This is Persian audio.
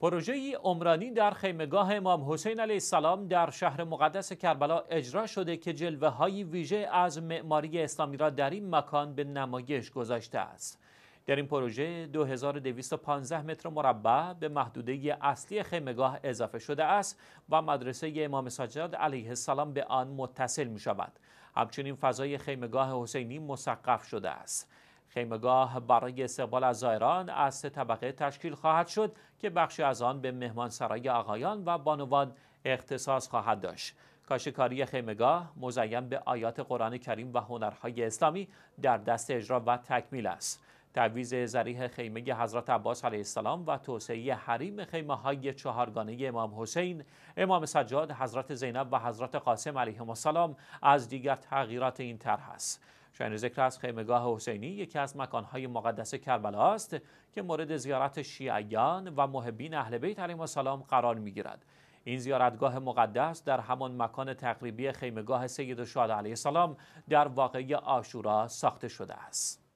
پروژه عمرانی در خیمگاه امام حسین علیه السلام در شهر مقدس کربلا اجرا شده که جلوه های ویژه از معماری اسلامی را در این مکان به نمایش گذاشته است. در این پروژه 2215 متر مربع به محدوده اصلی خیمگاه اضافه شده است و مدرسه امام سجاد علیه السلام به آن متصل می شود. همچنین فضای خیمگاه حسینی مسقف شده است. خیمگاه برای استقبال از زائران از سه طبقه تشکیل خواهد شد که بخشی از آن به مهمانسرای آقایان و بانوان اختصاص خواهد داشت کاشکاری خیمگاه مزین به آیات قرآن کریم و هنرهای اسلامی در دست اجرا و تکمیل است تعویز زریح خیمه حضرت عباس علیه السلام و توسعه حریم خیمه های چهارگانه امام حسین، امام سجاد، حضرت زینب و حضرت قاسم علیهم السلام از دیگر تغییرات این طرح است. شاین ذکر از خیمگاه حسینی یکی از مکانهای مقدس کربلا است که مورد زیارت شیعیان و محبین اهل بیت علیهم السلام قرار میگیرد این زیارتگاه مقدس در همان مکان تقریبی خیمگاه سید شاد علیه السلام در واقعی آشورا ساخته شده است